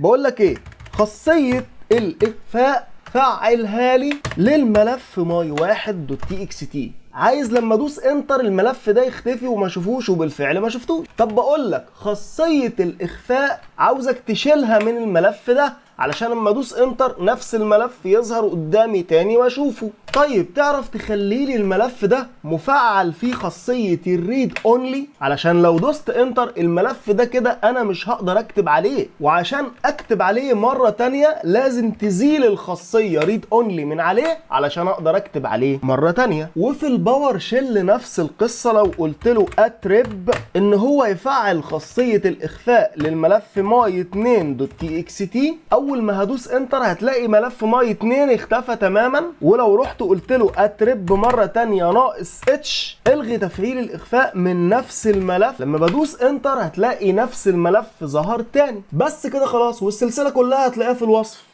بقول لك ايه خاصيه الاخفاء فعلها لي للملف ماي 1 دوت تي اكس تي عايز لما ادوس انتر الملف ده يختفي وما اشوفوش وبالفعل ما شفتوش طب بقول لك خاصيه الاخفاء عاوزك تشيلها من الملف ده علشان لما ادوس انتر نفس الملف يظهر قدامي تاني واشوفه طيب تعرف تخلي لي الملف ده مفعل فيه خاصيه الريد اونلي علشان لو دوست انتر الملف ده كده انا مش هقدر اكتب عليه وعشان اكتب عليه مرة تانية لازم تزيل الخاصية ريد اونلي من عليه علشان اقدر اكتب عليه مرة تانية وفي الباور شيل نفس القصة لو قلت له اترب ان هو يفعل خاصية الاخفاء للملف ماي 2 2.txt اول ما هدوس انتر هتلاقي ملف ماي 2 اختفى تماما ولو رحت قلت له اترب مرة تانية ناقص اتش الغي تفعيل الاخفاء من نفس الملف لما بدوس انتر هتلاقي نفس الملف ظهر تاني بس كده خلاص والسلسله كلها هتلاقيها في الوصف